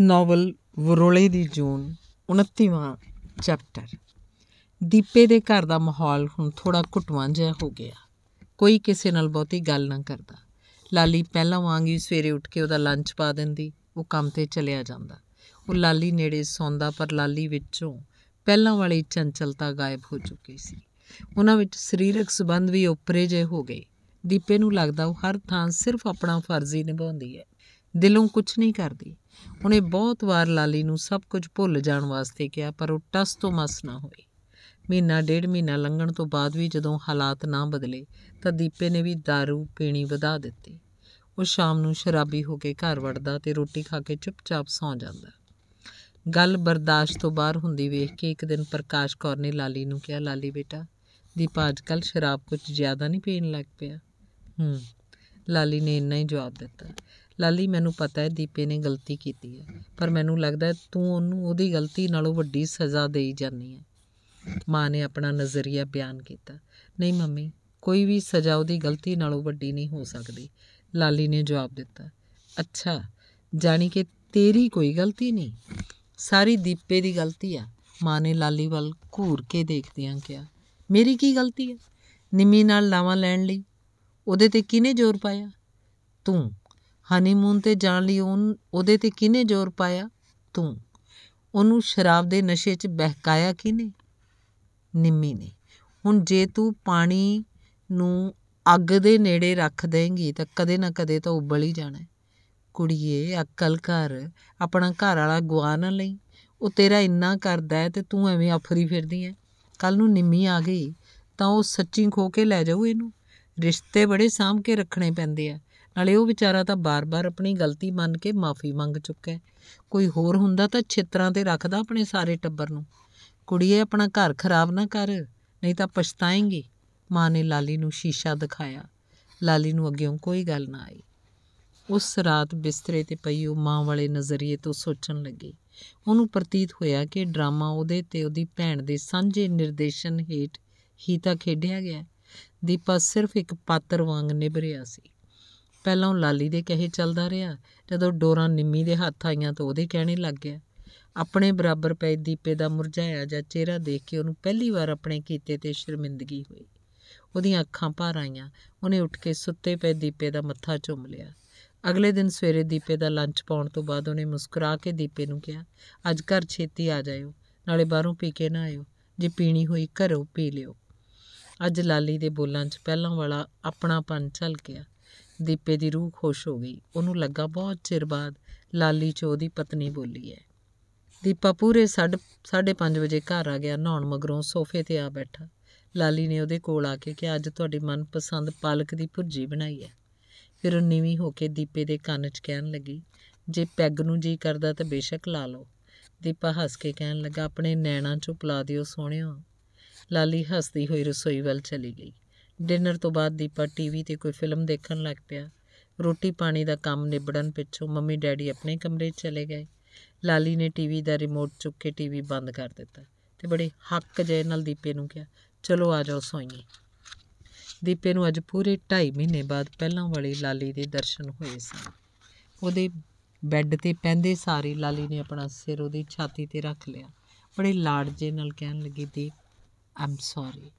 novel ਵਰੋਲੇ ਦੀ ਜੂਨ 29ਵਾਂ chapter ਦੀਪੇ ਦੇ ਘਰ ਦਾ ਮਾਹੌਲ ਹੁਣ ਥੋੜਾ ਘਟਵਾਂ ਜਿਹਾ ਹੋ ਗਿਆ ਕੋਈ ਕਿਸੇ ਨਾਲ ਬਹੁਤੀ ਗੱਲ ਨਾ ਕਰਦਾ ਲਾਲੀ ਪਹਿਲਾਂ ਵਾਂਗ ਹੀ ਸਵੇਰੇ ਉੱਠ ਕੇ ਉਹਦਾ ਲੰਚ ਪਾ ਦਿੰਦੀ ਉਹ ਕੰਮ ਤੇ ਚਲਿਆ ਜਾਂਦਾ ਉਹ ਲਾਲੀ ਨੇੜੇ ਸੌਂਦਾ ਪਰ ਲਾਲੀ ਵਿੱਚੋਂ ਪਹਿਲਾਂ ਵਾਲੀ ਚੰਚਲਤਾ ਗਾਇਬ ਹੋ ਚੁੱਕੀ ਸੀ ਉਹਨਾਂ ਵਿੱਚ ਸਰੀਰਕ ਸਬੰਧ ਵੀ ਉਪਰੇ ਜੇ ਹੋ ਗਏ ਦੀਪੇ ਨੂੰ ਲੱਗਦਾ ਉਹ ਹਰ ਥਾਂ ਸਿਰਫ ਆਪਣਾ ਫਰਜ਼ ਹੀ ਨਿਭਾਉਂਦੀ ਹੈ ਦਿਲੋਂ ਕੁਝ ਨਹੀਂ ਕਰਦੀ ਉਹਨੇ ਬਹੁਤ ਵਾਰ ਲਾਲੀ ਨੂੰ ਸਭ ਕੁਝ ਭੁੱਲ ਜਾਣ ਵਾਸਤੇ ਕਿਹਾ ਪਰ ਉਹ ਟਸ ਤੋਂ ਮਸ ਨਾ ਹੋਈ ਮਹੀਨਾ ਡੇਢ ਮਹੀਨਾ ਲੰਘਣ ਤੋਂ ਬਾਅਦ ਵੀ ਜਦੋਂ ਹਾਲਾਤ ਨਾ ਬਦਲੇ ਤਾਂ ਦੀਪੇ ਨੇ ਵੀ दारू ਪੀਣੀ ਵਧਾ ਦਿੱਤੀ ਉਹ ਸ਼ਾਮ ਨੂੰ ਸ਼ਰਾਬੀ ਹੋ ਕੇ ਘਰ ਵੜਦਾ ਤੇ ਰੋਟੀ ਖਾ ਕੇ ਚੁੱਪਚਾਪ ਸੌਂ ਜਾਂਦਾ ਗੱਲ ਬਰਦਾਸ਼ਤ ਤੋਂ ਬਾਹਰ ਹੁੰਦੀ ਵੇਖ ਕੇ ਇੱਕ ਦਿਨ ਪ੍ਰਕਾਸ਼ ਕੌਰ ਨੇ ਲਾਲੀ ਨੂੰ ਕਿਹਾ ਲਾਲੀ ਬੇਟਾ ਦੀਪਾ ਅੱਜਕੱਲ ਸ਼ਰਾਬ ਕੁਝ ਜ਼ਿਆਦਾ ਨਹੀਂ ਪੀਣ ਲੱਗ ਪਿਆ ਹੂੰ ਲਾਲੀ ਨੇ ਇੰਨਾ ਹੀ ਜਵਾਬ ਦਿੱਤਾ ਲਾਲੀ ਮੈਨੂੰ ਪਤਾ ਹੈ ਦੀਪੇ ਨੇ ਗਲਤੀ ਕੀਤੀ ਹੈ ਪਰ ਮੈਨੂੰ ਲੱਗਦਾ ਤੂੰ ਉਹਨੂੰ ਉਹਦੀ ਗਲਤੀ ਨਾਲੋਂ ਵੱਡੀ ਸਜ਼ਾ ਦੇਈ ਜਾਨੀ ਹੈ ਮਾਂ ਨੇ ਆਪਣਾ ਨਜ਼ਰੀਆ ਬਿਆਨ ਕੀਤਾ ਨਹੀਂ ਮੰਮੀ ਕੋਈ ਵੀ ਸਜ਼ਾ ਉਹਦੀ ਗਲਤੀ ਨਾਲੋਂ ਵੱਡੀ ਨਹੀਂ ਹੋ ਸਕਦੀ ਲਾਲੀ ਨੇ ਜਵਾਬ ਦਿੱਤਾ ਅੱਛਾ ਜਾਨੀ ਕਿ ਤੇਰੀ ਕੋਈ ਗਲਤੀ ਨਹੀਂ ਸਾਰੀ ਦੀਪੇ ਦੀ ਗਲਤੀ ਆ ਮਾਂ ਨੇ ਲਾਲੀ ਵੱਲ ਘੂਰ ਕੇ ਦੇਖਦਿਆਂ ਕਿਹਾ ਮੇਰੀ ਕੀ ਗਲਤੀ ਹੈ ਨਿੰਮੀ ਨਾਲ ਲਾਵਾਂ ਲੈਣ ਲਈ ਉਹਦੇ ਤੇ ਕਿਨੇ ਜ਼ੋਰ ਪਾਇਆ ਤੂੰ ਹਨੀਮੂਨ ਤੇ ਜਾਣ ਲਈ ਉਹ ਉਹਦੇ ਤੇ ਕਿਨੇ ਜ਼ੋਰ ਪਾਇਆ ਤੂੰ ਉਹਨੂੰ ਸ਼ਰਾਬ ਦੇ ਨਸ਼ੇ 'ਚ ਬਹਿਕਾਇਆ ਕਿਨੇ ਨਿੰਮੀ ਨੇ ਹੁਣ ਜੇ ਤੂੰ ਪਾਣੀ ਨੂੰ ਅੱਗ ਦੇ ਨੇੜੇ ਰੱਖ ਦੇਂਗੀ ਤਾਂ ਕਦੇ ਨਾ ਕਦੇ ਤਾਂ ਉਬਲ ਹੀ ਜਾਣਾ ਕੁੜੀਏ ਅਕਲ ਕਰ ਆਪਣਾ ਘਰ ਵਾਲਾ ਗਵਾ ਨਾ ਲਈ ਉਹ ਤੇਰਾ ਇੰਨਾ ਕਰਦਾ ਹੈ ਤੇ ਤੂੰ ਐਵੇਂ ਆਫਰੀ ਫਿਰਦੀ ਹੈ ਕੱਲ ਨੂੰ ਨਿੰਮੀ ਆ ਗਈ ਤਾਂ ਉਹ ਸੱਚੀ ਖੋ ਕੇ ਲੈ ਜਾਊ ਇਹਨੂੰ ਰਿਸ਼ਤੇ ਬੜੇ ਸਾਂਭ ਕੇ ਰੱਖਣੇ ਪੈਂਦੇ ਆ ਨਾਲੇ ਉਹ ਵਿਚਾਰਾ ਤਾਂ ਬਾਰ-ਬਾਰ ਆਪਣੀ ਗਲਤੀ ਮੰਨ ਕੇ ਮਾਫੀ ਮੰਗ ਚੁੱਕਾ ਹੈ ਕੋਈ ਹੋਰ ਹੁੰਦਾ ਤਾਂ ਛਿੱਤਰਾਂ ਤੇ ਰੱਖਦਾ ਆਪਣੇ ਸਾਰੇ ਟੱਬਰ ਨੂੰ ਕੁੜੀਏ ਆਪਣਾ ਘਰ ਖਰਾਬ ਨਾ ਕਰ ਨਹੀਂ ਤਾਂ ਪਛਤਾਏਂਗੀ ਮਾਂ ਨੇ ਲਾਲੀ ਨੂੰ ਸ਼ੀਸ਼ਾ ਦਿਖਾਇਆ ਲਾਲੀ ਨੂੰ ਅੱਗੇੋਂ ਕੋਈ ਗੱਲ ਨਾ ਆਈ ਉਸ ਰਾਤ ਬਿਸਤਰੇ ਤੇ ਪਈ ਉਹ ਮਾਂ ਵਾਲੇ ਨਜ਼ਰੀਏ ਤੋਂ ਸੋਚਣ ਲੱਗੀ ਉਹਨੂੰ ਪ੍ਰਤੀਤ ਹੋਇਆ ਕਿ ਡਰਾਮਾ ਉਹਦੇ ਤੇ ਉਹਦੀ ਭੈਣ ਦੇ ਸਾਂਝੇ ਨਿਰਦੇਸ਼ਨ ਹੇਠ ਹੀ ਤਾਂ ਖੇਡਿਆ ਗਿਆ ਦੀਪਾ ਸਿਰਫ ਇੱਕ ਪਾਤਰ ਵਾਂਗ ਨਿਭ ਰਿਹਾ ਸੀ ਪਹਿਲਾਂ ਉਹ ਲਾਲੀ ਦੇ ਕਹੇ ਚੱਲਦਾ ਰਿਹਾ ਜਦੋਂ ਡੋਰਾ ਨਿੰਮੀ ਦੇ ਹੱਥ ਆਈਆਂ ਤਾਂ ਉਹਦੇ ਕਹਿਣੇ ਲੱਗ ਗਿਆ ਆਪਣੇ ਬਰਾਬਰ ਪਏ ਦੀਪੇ ਦਾ ਮੁਰਝਾਇਆ ਜਾਂ ਚਿਹਰਾ ਦੇਖ ਕੇ ਉਹਨੂੰ ਪਹਿਲੀ ਵਾਰ ਆਪਣੇ ਕੀਤੇ ਤੇ ਸ਼ਰਮਿੰਦਗੀ ਹੋਈ ਉਹਦੀਆਂ ਅੱਖਾਂ ਭਰ ਆਈਆਂ ਉਹਨੇ ਉੱਠ ਕੇ ਸੁੱਤੇ ਪਏ ਦੀਪੇ ਦਾ ਮੱਥਾ ਚੁੰਮ ਲਿਆ ਅਗਲੇ ਦਿਨ ਸਵੇਰੇ ਦੀਪੇ ਦਾ ਲੰਚ ਪਾਉਣ ਤੋਂ ਬਾਅਦ ਉਹਨੇ ਮੁਸਕਰਾ ਕੇ ਦੀਪੇ ਨੂੰ ਕਿਹਾ ਅੱਜ ਘਰ ਛੇਤੀ ਆ ਜਾਇਓ ਨਾਲੇ ਬਾਹਰੋਂ ਪੀ ਕੇ ਨਾ ਆਇਓ ਜੇ ਪੀਣੀ ਹੋਈ ਘਰੋਂ ਪੀ ਲਿਓ ਅੱਜ ਲਾਲੀ ਦੇ ਬੋਲਾਂ 'ਚ ਪਹਿਲਾਂ ਵਾਲਾ ਆਪਣਾਪਨ ਝਲ ਗਿਆ ਦੀਪੇ ਦੀ ਰੂਹ ਖੁਸ਼ ਹੋ ਗਈ ਉਹਨੂੰ ਲੱਗਾ ਬਹੁਤ ਚਿਰ ਬਾਅਦ ਲਾਲੀ ਚ ਉਹਦੀ ਪਤਨੀ ਬੋਲੀ ਹੈ ਦੀਪਾ ਪੂਰੇ 5:30 ਵਜੇ ਘਰ ਆ ਗਿਆ ਨਹਾਉਣ ਮਗਰੋਂ ਸੋਫੇ ਤੇ ਆ ਬੈਠਾ ਲਾਲੀ ਨੇ ਉਹਦੇ ਕੋਲ ਆ ਕੇ ਕਿ ਅੱਜ ਤੁਹਾਡੀ ਮਨਪਸੰਦ ਪਾਲਕ ਦੀ ਭੁਰਜੀ ਬਣਾਈ ਹੈ ਫਿਰ ਉਹ ਨੀਵੀਂ ਹੋ ਕੇ ਦੀਪੇ ਦੇ ਕੰਨ 'ਚ ਕਹਿਣ ਲੱਗੀ ਜੇ ਪੈਗ ਨੂੰ ਜੀ ਕਰਦਾ ਤਾਂ ਬੇਸ਼ੱਕ ਲਾ ਲਓ ਦੀਪਾ ਹੱਸ ਕੇ ਕਹਿਣ ਲੱਗਾ ਆਪਣੇ ਨੈਣਾ 'ਚੋਂ ਪਲਾ ਦਿਓ ਸੋਹਣਿਓ ਲਾਲੀ ਹੱਸਦੀ ਹੋਈ ਰਸੋਈ ਵੱਲ ਚਲੀ ਗਈ ਡਿਨਰ ਤੋਂ ਬਾਅਦ ਦੀਪਾ ਟੀਵੀ ਤੇ ਕੋਈ ਫਿਲਮ ਦੇਖਣ ਲੱਗ ਪਿਆ ਰੋਟੀ ਪਾਣੀ ਦਾ ਕੰਮ ਨਿਬੜਨ ਪਿੱਛੋਂ ਮੰਮੀ ਡੈਡੀ ਆਪਣੇ ਕਮਰੇ 'ਚ ਚਲੇ ਗਏ ਲਾਲੀ ਨੇ ਟੀਵੀ ਦਾ ਰਿਮੋਟ ਚੁੱਕ ਕੇ ਟੀਵੀ ਬੰਦ ਕਰ ਦਿੱਤਾ ਤੇ ਬੜੇ ਹੱਕ ਜੇ ਨਾਲ ਦੀਪੇ ਨੂੰ ਕਿਹਾ ਚਲੋ ਆ ਜਾਓ ਸੋਈਏ ਦੀਪੇ ਨੂੰ ਅੱਜ ਪੂਰੇ 2.5 ਮਹੀਨੇ ਬਾਅਦ ਪਹਿਲਾਂ ਵਾਲੀ ਲਾਲੀ ਦੇ ਦਰਸ਼ਨ ਹੋਏ ਸਨ ਉਹਦੇ ਬੈੱਡ ਤੇ ਪੈਂਦੇ ਸਾਰੀ ਲਾਲੀ ਨੇ ਆਪਣਾ ਸਿਰ ਉਹਦੀ ਛਾਤੀ ਤੇ ਰੱਖ ਲਿਆ ਬੜੇ ਲਾੜ ਜੇ ਨਾਲ ਕਹਿਣ ਲੱਗੀ ਦੀ ਆਮ ਸੌਰੀ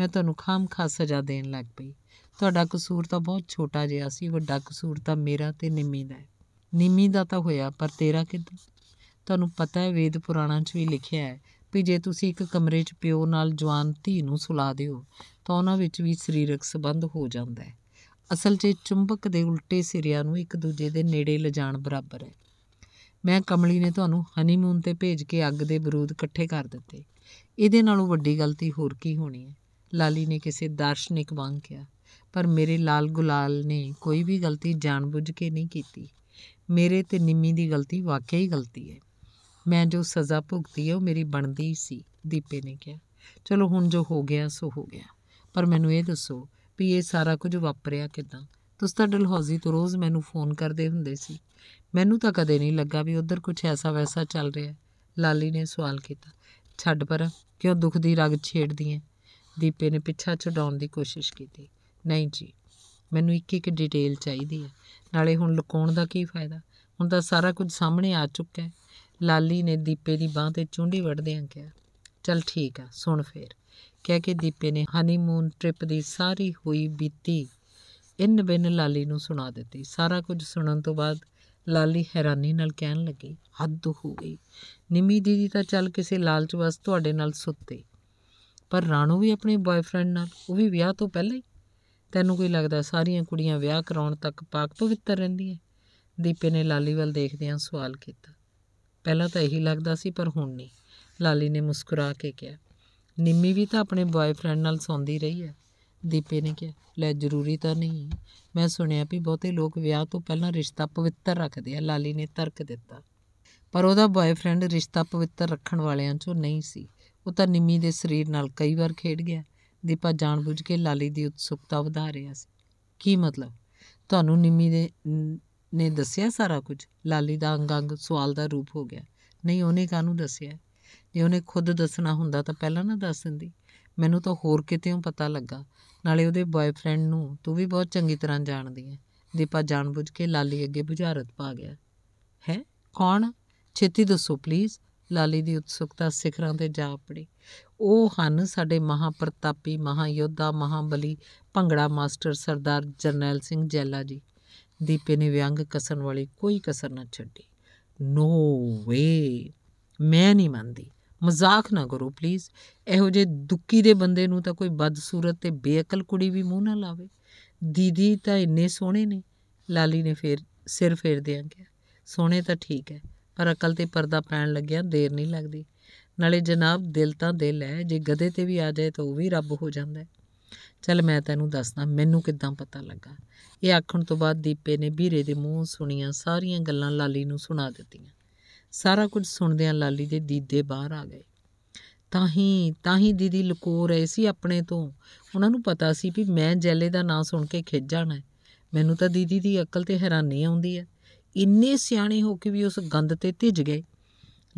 ਮੈਂ ਤੁਹਾਨੂੰ ਖਾਮ ਖਾ ਸਜ਼ਾ ਦੇਣ ਲੱਗ ਪਈ ਤੁਹਾਡਾ ਕਸੂਰ ਤਾਂ ਬਹੁਤ ਛੋਟਾ ਜਿਹਾ ਸੀ ਵੱਡਾ ਕਸੂਰ ਤਾਂ ਮੇਰਾ ਤੇ ਨਿੰਮੀ ਦਾ ਹੈ ਨਿੰਮੀ ਦਾ ਤਾਂ ਹੋਇਆ ਪਰ ਤੇਰਾ ਕਿੱਦਾਂ ਤੁਹਾਨੂੰ ਪਤਾ ਹੈ ਵੇਦ ਪੁਰਾਣਾ 'ਚ ਵੀ ਲਿਖਿਆ ਹੈ ਕਿ ਜੇ ਤੁਸੀਂ ਇੱਕ ਕਮਰੇ 'ਚ ਪਿਓ ਨਾਲ ਜਵਾਨ ਧੀ ਨੂੰ ਸੁਲਾ ਦਿਓ ਤਾਂ ਉਹਨਾਂ ਵਿੱਚ ਵੀ ਸਰੀਰਕ ਸਬੰਧ ਹੋ ਜਾਂਦਾ ਹੈ ਅਸਲ 'ਚ ਚੁੰਬਕ ਦੇ ਉਲਟੇ ਸਿਰਿਆਂ ਨੂੰ ਇੱਕ ਦੂਜੇ ਦੇ ਨੇੜੇ ਲਿਜਾਣ ਬਰਾਬਰ ਹੈ ਮੈਂ ਕਮਲੀ ਨੇ ਤੁਹਾਨੂੰ ਹਨੀਮੂਨ ਤੇ ਭੇਜ ਕੇ ਅੱਗ ਦੇ ਬਰੂਦ ਇਕੱਠੇ ਕਰ ਦਿੱਤੇ ਇਹਦੇ ਨਾਲੋਂ ਵੱਡੀ ਗਲਤੀ ਹੋਰ ਕੀ ਹੋਣੀ ਹੈ ਲਾਲੀ ਨੇ ਕਿਸੇ ਦਾਰਸ਼ਨਿਕ ਵਾਂਗ ਕਿਹਾ ਪਰ ਮੇਰੇ ਲਾਲ ਗੁਲਾਲ ਨੇ ਕੋਈ ਵੀ ਗਲਤੀ ਜਾਣਬੁੱਝ ਕੇ ਨਹੀਂ ਕੀਤੀ ਮੇਰੇ ਤੇ ਨਿੰਮੀ ਦੀ ਗਲਤੀ ਵਾਕਿਆ ਹੀ ਗਲਤੀ ਹੈ ਮੈਂ ਜੋ ਸਜ਼ਾ ਭੁਗਤੀ ਹੈ ਉਹ ਮੇਰੀ ਬਣਦੀ ਸੀ ਦੀਪੇ ਨੇ ਕਿਹਾ ਚਲੋ ਹੁਣ ਜੋ ਹੋ ਗਿਆ ਸੋ ਹੋ ਗਿਆ ਪਰ ਮੈਨੂੰ ਇਹ ਦੱਸੋ ਵੀ ਇਹ ਸਾਰਾ ਕੁਝ ਵਾਪਰਿਆ ਕਿਦਾਂ ਤੁਸੀਂ ਤਾਂ ਡਲਹੌਜ਼ੀ ਤੋਂ ਰੋਜ਼ ਮੈਨੂੰ ਫੋਨ ਕਰਦੇ ਹੁੰਦੇ ਸੀ ਮੈਨੂੰ ਤਾਂ ਕਦੇ ਨਹੀਂ ਲੱਗਾ ਵੀ ਉਧਰ ਕੁਝ ਐਸਾ ਵੈਸਾ ਚੱਲ ਰਿਹਾ ਲਾਲੀ ਨੇ ਸਵਾਲ ਕੀਤਾ ਛੱਡ ਪਰ ਕਿਉਂ ਦੁੱਖ ਦੀ ਰਗ ਛੇੜਦੀ ਐ ਦੀਪੇ ਨੇ ਪਿੱਛਾ ਛਡਾਉਣ ਦੀ ਕੋਸ਼ਿਸ਼ ਕੀਤੀ ਨਹੀਂ ਜੀ ਮੈਨੂੰ ਇੱਕ ਇੱਕ ਡਿਟੇਲ ਚਾਹੀਦੀ ਹੈ ਨਾਲੇ ਹੁਣ ਲੁਕਾਉਣ ਦਾ ਕੀ ਫਾਇਦਾ ਹੁਣ ਤਾਂ ਸਾਰਾ ਕੁਝ ਸਾਹਮਣੇ ਆ ਚੁੱਕਾ ਹੈ ਲਾਲੀ ਨੇ ਦੀਪੇ ਦੀ ਬਾਹ ਤੇ ਚੁੰਡੀ ਆਂ ਕਿਹਾ ਚਲ ਠੀਕ ਆ ਸੁਣ ਫੇਰ ਕਹਿ ਕੇ ਦੀਪੇ ਨੇ ਹਨੀਮੂਨ ਟ੍ਰਿਪ ਦੀ ਸਾਰੀ ਹੋਈ ਬੀਤੀ ਇਨ ਬਿਨ ਲਾਲੀ ਨੂੰ ਸੁਣਾ ਦਿੱਤੀ ਸਾਰਾ ਕੁਝ ਸੁਣਨ ਤੋਂ ਬਾਅਦ ਲਾਲੀ ਹੈਰਾਨੀ ਨਾਲ ਕਹਿਣ ਲੱਗੀ ਹੱਦ ਹੋ ਗਈ ਨਿਮੀ ਦੀਦੀ ਤਾਂ ਚੱਲ ਕਿਸੇ ਲਾਲਚ ਵਸ ਤੁਹਾਡੇ ਨਾਲ ਸੁੱਤੇ ਪਰ ਰਾਣੋ ਵੀ ਆਪਣੇ ਬॉयਫ੍ਰੈਂਡ ਨਾਲ ਉਹ ਵੀ ਵਿਆਹ ਤੋਂ ਪਹਿਲਾਂ ਹੀ ਤੈਨੂੰ ਕੋਈ ਲੱਗਦਾ ਸਾਰੀਆਂ ਕੁੜੀਆਂ ਵਿਆਹ ਕਰਾਉਣ ਤੱਕ ਪਾਕ ਪਵਿੱਤਰ ਰਹਿੰਦੀਆਂ ਦੀਪੇ ਨੇ ਲਾਲੀ ਵੱਲ ਦੇਖਦਿਆਂ ਸਵਾਲ ਕੀਤਾ ਪਹਿਲਾਂ ਤਾਂ ਇਹੀ ਲੱਗਦਾ ਸੀ ਪਰ ਹੁਣ ਨਹੀਂ ਲਾਲੀ ਨੇ ਮੁਸਕਰਾ ਕੇ ਕਿਹਾ ਨਿੰਮੀ ਵੀ ਤਾਂ ਆਪਣੇ ਬॉयਫ੍ਰੈਂਡ ਨਾਲ ਸੌਂਦੀ ਰਹੀ ਹੈ ਦੀਪੇ ਨੇ ਕਿਹਾ ਲੈ ਜ਼ਰੂਰੀ ਤਾਂ ਨਹੀਂ ਮੈਂ ਸੁਣਿਆ ਵੀ ਬਹੁਤੇ ਲੋਕ ਵਿਆਹ ਤੋਂ ਪਹਿਲਾਂ ਰਿਸ਼ਤਾ ਪਵਿੱਤਰ ਰੱਖਦੇ ਆ ਲਾਲੀ ਨੇ ਤਰਕ ਦਿੱਤਾ ਪਰ ਉਹਦਾ ਬॉयਫ੍ਰੈਂਡ ਰਿਸ਼ਤਾ ਪਵਿੱਤਰ ਰੱਖਣ ਵਾਲਿਆਂ ਚੋਂ ਨਹੀਂ ਸੀ ਉਹ ਤਾਂ ਨਿੰਮੀ ਦੇ ਸਰੀਰ ਨਾਲ ਕਈ ਵਾਰ ਖੇਡ ਗਿਆ ਦੀਪਾ ਜਾਣਬੁੱਝ ਕੇ ਲਾਲੀ ਦੀ ਉਤਸੁਕਤਾ ਵਧਾ ਰਿਹਾ ਸੀ ਕੀ ਮਤਲਬ ਤੁਹਾਨੂੰ ਨਿੰਮੀ ਦੇ ਨੇ ਦੱਸਿਆ ਸਾਰਾ ਕੁਝ ਲਾਲੀ ਦਾ ਅੰਗ ਅੰਗ ਸਵਾਲ ਦਾ ਰੂਪ ਹੋ ਗਿਆ ਨਹੀਂ ਉਹਨੇ ਕਾਹਨੂੰ ਦੱਸਿਆ ਜੇ ਉਹਨੇ ਖੁਦ ਦੱਸਣਾ ਹੁੰਦਾ ਤਾਂ ਪਹਿਲਾਂ ਨਾ ਦੱਸ ਦਿੰਦੀ ਮੈਨੂੰ ਤਾਂ ਹੋਰ ਕਿਤੇੋਂ ਪਤਾ ਲੱਗਾ ਨਾਲੇ ਉਹਦੇ ਬॉयਫ੍ਰੈਂਡ ਨੂੰ ਤੂੰ ਵੀ ਬਹੁਤ ਚੰਗੀ ਤਰ੍ਹਾਂ ਜਾਣਦੀ ਹੈ ਦੀਪਾ ਜਾਣਬੁੱਝ ਕੇ ਲਾਲੀ ਅੱਗੇ ਬੁਝਾਰਤ ਪਾ ਗਿਆ ਹੈ ਕੌਣ ਛੇਤੀ ਦੱਸੋ ਪਲੀਜ਼ ਲਾਲੀ ਦੀ ਉਤਸੁਕਤਾ ਸਿਖਰਾਂ ਤੇ ਜਾ ਪੜੀ ਉਹ ਹਨ ਸਾਡੇ ਮਹਾਪ੍ਰਤਾਪੀ ਮਹਾਯੋਧਾ ਮਹਾਬਲੀ ਭੰਗੜਾ ਮਾਸਟਰ ਸਰਦਾਰ ਜਰਨੈਲ ਸਿੰਘ ਜੈਲਾ ਜੀ ਦੀਪੇ ਨੇ ਵਿਅੰਗ ਕਸਣ ਵਾਲੀ ਕੋਈ ਕਸਰ ਨਾ ਛੱਡੀ ਨੋ ਵੇ ਮੈਂ ਨਹੀਂ ਮੰਨਦੀ ਮਜ਼ਾਕ ਨਾ ਕਰੋ ਪਲੀਜ਼ ਇਹੋ ਜੇ ਦੁੱਕੀ ਦੇ ਬੰਦੇ ਨੂੰ ਤਾਂ ਕੋਈ ਬਦਸੂਰਤ ਤੇ ਬੇਅਕਲ ਕੁੜੀ ਵੀ ਮੂੰਹ ਨਾ ਲਾਵੇ ਦੀਦੀ ਤਾਂ ਇੰਨੇ ਸੋਹਣੇ ਨੇ ਲਾਲੀ ਨੇ ਫੇਰ ਸਿਰ ਫੇਰ ਦਿਆਂ ਗਿਆ ਸੋਹਣੇ ਤਾਂ ਠੀਕ ਹੈ ਪਰ ਅਕਲ ਤੇ ਪਰਦਾ ਪੈਣ ਲੱਗਿਆ ਦੇਰ ਨਹੀਂ ਲੱਗਦੀ ਨਾਲੇ ਜਨਾਬ ਦਿਲ ਤਾਂ ਦਿਲ ਹੈ ਜੇ ਗਦੇ ਤੇ ਵੀ ਆ ਜਾਏ ਤਾਂ ਉਹ ਵੀ ਰੱਬ ਹੋ ਜਾਂਦਾ ਹੈ ਚੱਲ ਮੈਂ ਤੈਨੂੰ ਦੱਸਦਾ ਮੈਨੂੰ ਕਿੱਦਾਂ ਪਤਾ ਲੱਗਾ ਇਹ ਆਖਣ ਤੋਂ ਬਾਅਦ ਦੀਪੇ ਨੇ ਵੀਰੇ ਦੇ ਮੂੰਹ ਸੁਣੀਆਂ ਸਾਰੀਆਂ ਗੱਲਾਂ ਲਾਲੀ ਨੂੰ ਸੁਣਾ ਦਿੱਤੀਆਂ ਸਾਰਾ ਕੁਝ ਸੁਣਦਿਆਂ ਲਾਲੀ ਦੇ ਦੀਦੇ ਬਾਹਰ ਆ ਗਏ ਤਾਂ ਹੀ ਤਾਂ ਹੀ ਦੀਦੀ ਲੁਕੋ ਰਹੇ ਸੀ ਆਪਣੇ ਤੋਂ ਉਹਨਾਂ ਨੂੰ ਪਤਾ ਸੀ ਵੀ ਮੈਂ ਜੈਲੇ ਦਾ ਨਾਂ ਸੁਣ ਕੇ ਖਿੱਜ ਜਾਣਾ ਮੈਨੂੰ ਤਾਂ ਦੀਦੀ ਦੀ ਅਕਲ ਤੇ ਹੈਰਾਨੀ ਆਉਂਦੀ ਹੈ ਇੰਨੇ ਸਿਆਣੇ ਹੋ ਕੇ ਵੀ ਉਸ ਗੰਦ ਤੇ ਧਿੱਜ ਗਏ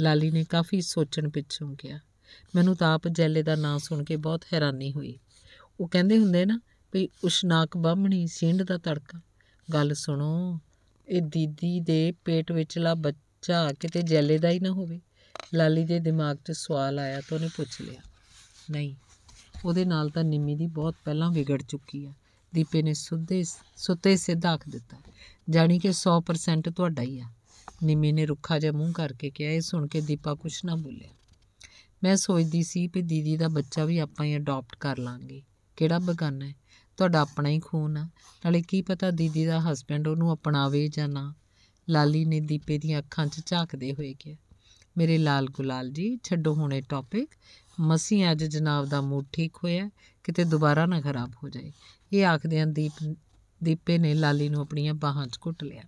ਲਾਲੀ ਨੇ ਕਾਫੀ ਸੋਚਣ ਪਿੱਛੋਂ ਕਿਹਾ ਮੈਨੂੰ ਤਾਂ ਆਪ ਜੈਲੇ ਦਾ ਨਾਂ ਸੁਣ ਕੇ ਬਹੁਤ ਹੈਰਾਨੀ ਹੋਈ ਉਹ ਕਹਿੰਦੇ ਹੁੰਦੇ ਨਾ ਵੀ ਉਸ਼ਨਾਕ ਬਾਹਮਣੀ ਸਿੰਡ ਦਾ ਤੜਕਾ ਗੱਲ ਸੁਣੋ ਇਹ ਦੀਦੀ ਦੇ ਪੇਟ ਵਿੱਚਲਾ ਬੱਚਾ ਕਿਤੇ ਜੈਲੇ ਦਾ ਹੀ ਨਾ ਹੋਵੇ ਲਾਲੀ ਦੇ ਦਿਮਾਗ 'ਚ ਸਵਾਲ ਆਇਆ ਤਾਂ ਉਹਨੇ ਪੁੱਛ ਲਿਆ ਨਹੀਂ ਉਹਦੇ ਨਾਲ ਤਾਂ ਨਿੰਮੀ ਦੀ ਬਹੁਤ ਪਹਿਲਾਂ ਵਿਗੜ ਚੁੱਕੀ ਆ ਦੀਪੇ ਨੇ ਸੁੱਧੇ ਸੁੱਤੇ ਸਿੱਧਾ ਆਖ ਦਿੱਤਾ ਜਾਣੀ ਕਿ 100% ਤੁਹਾਡਾ ਹੀ ਆ ਨਿਮੀ ਨੇ ਰੁੱਖਾ ਜਿਹਾ ਮੂੰਹ ਕਰਕੇ ਕਿਹਾ ਇਹ ਸੁਣ ਕੇ ਦੀਪਾ ਕੁਛ ਨਾ ਬੋਲਿਆ ਮੈਂ ਸੋਚਦੀ ਸੀ ਕਿ ਦੀਦੀ ਦਾ ਬੱਚਾ ਵੀ ਆਪਾਂ ਹੀ ਅਡਾਪਟ ਕਰ ਲਾਂਗੇ ਕਿਹੜਾ ਬਗਾਨਾ ਹੈ ਤੁਹਾਡਾ ਆਪਣਾ ਹੀ ਖੂਨ ਆ ਨਾਲੇ ਕੀ ਪਤਾ ਦੀਦੀ ਦਾ ਹਸਬੰਡ ਉਹਨੂੰ ਅਪਣਾਵੇ ਜਾਂ ਨਾ ਲਾਲੀ ਨੇ ਦੀਪੇ ਦੀਆਂ ਅੱਖਾਂ 'ਚ ਝਾਕਦੇ ਹੋਏ ਕਿਹਾ ਮੇਰੇ ਲਾਲ ਗੁਲਾਲ ਜੀ ਛੱਡੋ ਹੁਣੇ ਟੌਪਿਕ ਮਸੀਂ ਅੱਜ ਜਨਾਬ ਦਾ ਮੂਡ ਠੀਕ ਹੋਇਆ ਕਿਤੇ ਦੁਬਾਰਾ ਨਾ ਖਰਾਬ ਹੋ ਜਾਏ ਇਹ ਆਖਦਿਆਂ ਦੀਪ ਦੀਪੇ ਨੇ ਲਾਲੀ ਨੂੰ ਆਪਣੀਆਂ ਬਾਹਾਂ 'ਚ ਘੁੱਟ ਲਿਆ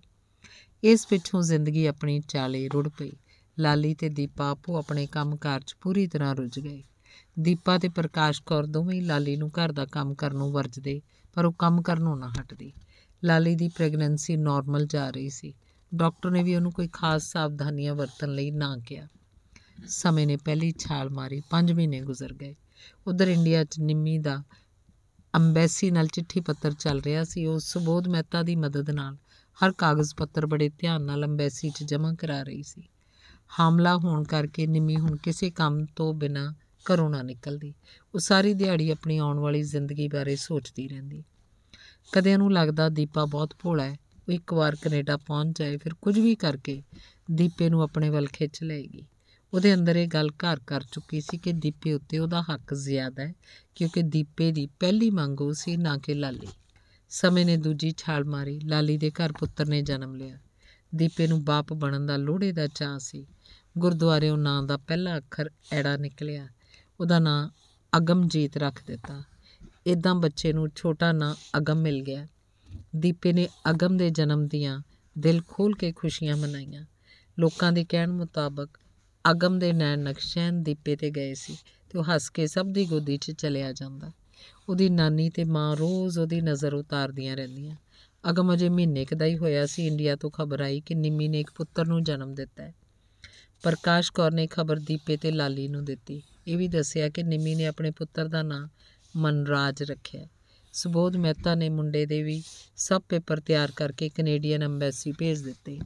ਇਸ ਪਿੱਛੋਂ ਜ਼ਿੰਦਗੀ ਆਪਣੀ ਚਾਲੇ ਰੁੜ ਪਈ ਲਾਲੀ ਤੇ ਦੀਪਾ ਆਪੋ ਆਪਣੇ ਕੰਮਕਾਰ 'ਚ ਪੂਰੀ ਤਰ੍ਹਾਂ ਰੁੱਝ ਗਏ ਦੀਪਾ ਤੇ ਪ੍ਰਕਾਸ਼ ਕੌਰ ਦੋਵੇਂ ਹੀ ਲਾਲੀ ਨੂੰ ਘਰ ਦਾ ਕੰਮ ਕਰਨ ਨੂੰ ਵਰਜਦੇ ਪਰ ਉਹ ਕੰਮ ਕਰਨੋਂ ਨਾ ਹਟਦੀ ਲਾਲੀ ਦੀ ਪ੍ਰੈਗਨੈਂਸੀ ਨਾਰਮਲ ਜਾ ਰਹੀ ਸੀ ਡਾਕਟਰ ਨੇ ਵੀ ਉਹਨੂੰ ਕੋਈ ਖਾਸ ਸਾਵਧਾਨੀਆਂ ਵਰਤਣ ਲਈ ਨਾ ਕਿਹਾ ਸਮੇਂ ਨੇ ਪਹਿਲੀ ਛਾਲ ਮਾਰੀ 5 ਮਹੀਨੇ ਗੁਜ਼ਰ ਗਏ ਉਧਰ ਇੰਡੀਆ 'ਚ ਨਿੰਮੀ ਦਾ ਅੰਬੈਸੀ ਨਾਲ ਚਿੱਠੀ ਪੱਤਰ ਚੱਲ ਰਿਹਾ ਸੀ ਉਹ ਸੁਬੋਧ ਮਹਿਤਾ ਦੀ ਮਦਦ ਨਾਲ ਹਰ ਕਾਗਜ਼ ਪੱਤਰ ਬੜੇ ਧਿਆਨ ਨਾਲ ਅੰਬੈਸੀ 'ਚ ਜਮ੍ਹਾਂ ਕਰਾ ਰਹੀ ਸੀ ਹਮਲਾ ਹੋਣ ਕਰਕੇ ਨਿਮੀ ਹੁਣ ਕਿਸੇ ਕੰਮ ਤੋਂ ਬਿਨਾ ਘਰੋਂ ਨਾ ਨਿਕਲਦੀ ਉਹ ਸਾਰੀ ਦਿਹਾੜੀ ਆਪਣੀ ਆਉਣ ਵਾਲੀ ਜ਼ਿੰਦਗੀ ਬਾਰੇ ਸੋਚਦੀ ਰਹਿੰਦੀ ਕਦੇ ਉਹਨੂੰ ਲੱਗਦਾ ਦੀਪਾ ਬਹੁਤ ਭੋਲਾ ਹੈ ਉਹ ਇੱਕ ਵਾਰ ਕੈਨੇਡਾ ਪਹੁੰਚ ਜਾਏ ਫਿਰ ਕੁਝ ਵੀ ਕਰਕੇ ਦੀਪੇ ਨੂੰ ਆਪਣੇ ਵੱਲ ਖਿੱਚ ਲਏਗੀ ਉਹਦੇ ਅੰਦਰ ਇਹ ਗੱਲ ਘਰ ਕਰ ਚੁੱਕੀ ਸੀ ਕਿ ਦੀਪੇ ਉੱਤੇ ਉਹਦਾ ਹੱਕ ਜ਼ਿਆਦਾ ਹੈ ਕਿਉਂਕਿ ਦੀਪੇ ਦੀ ਪਹਿਲੀ ਮੰਗ ਉਹ ਸੀ ਨਾ ਕਿ ਲਾਲੀ ਸਮੇਂ ਨੇ ਦੂਜੀ ਛਾਲ ਮਾਰੀ ਲਾਲੀ ਦੇ ਘਰ ਪੁੱਤਰ ਨੇ ਜਨਮ ਲਿਆ ਦੀਪੇ ਨੂੰ ਬਾਪ ਬਣਨ ਦਾ ਲੋੜੇ ਦਾ ਚਾਹ ਸੀ ਗੁਰਦੁਆਰੇ ਉਹ ਨਾਂ ਦਾ ਪਹਿਲਾ ਅੱਖਰ ਐੜਾ ਨਿਕਲਿਆ ਉਹਦਾ ਨਾਂ ਅਗਮਜੀਤ ਰੱਖ ਦਿੱਤਾ ਇਦਾਂ ਬੱਚੇ ਨੂੰ ਛੋਟਾ ਨਾਂ ਅਗਮ ਮਿਲ ਗਿਆ ਦੀਪੇ ਨੇ ਅਗਮ ਦੇ ਜਨਮ ਦੀਆਂ ਦਿਲ ਖੋਲ ਕੇ ਖੁਸ਼ੀਆਂ ਮਨਾਈਆਂ ਲੋਕਾਂ ਦੇ ਕਹਿਣ ਮੁਤਾਬਕ ਅਗਮ ਦੇ ਨੈਣ ਨਕਸ਼ੈਨ ਦੀਪੇ ਤੇ ਗਏ ਸੀ ਤੇ ਉਹ ਹੱਸ ਕੇ ਸਭ ਦੀ ਗੋਦੀ 'ਚ ਚਲਿਆ ਜਾਂਦਾ ਉਹਦੀ ਨਾਨੀ ਤੇ ਮਾਂ ਰੋਜ਼ ਉਹਦੀ ਨਜ਼ਰ ਉਤਾਰਦੀਆਂ ਰਹਿੰਦੀਆਂ ਅਗਮ ਅਜੇ ਮਹੀਨੇ ਕਦਾ ਹੀ ਹੋਇਆ ਸੀ ਇੰਡੀਆ ਤੋਂ ਖਬਰ ਆਈ ਕਿ ਨਿੰਮੀ ਨੇ ਇੱਕ ਪੁੱਤਰ ਨੂੰ ਜਨਮ ਦਿੱਤਾ ਹੈ ਪ੍ਰਕਾਸ਼ ਕੌਰ ਨੇ ਖਬਰ ਦੀਪੇ ਤੇ ਲਾਲੀ ਨੂੰ ਦਿੱਤੀ ਇਹ ਵੀ ਦੱਸਿਆ ਕਿ ਨਿੰਮੀ ਨੇ ਆਪਣੇ ਪੁੱਤਰ ਦਾ ਨਾਂ ਮਨਰਾਜ ਰੱਖਿਆ ਸੁਬੋਧ ਮਹਿਤਾ ਨੇ ਮੁੰਡੇ ਦੇ ਵੀ ਸਭ ਪੇਪਰ ਤਿਆਰ ਕਰਕੇ ਕੈਨੇਡੀਅਨ ਐਮਬੈਸੀ ਭੇਜ ਦਿੱਤੇ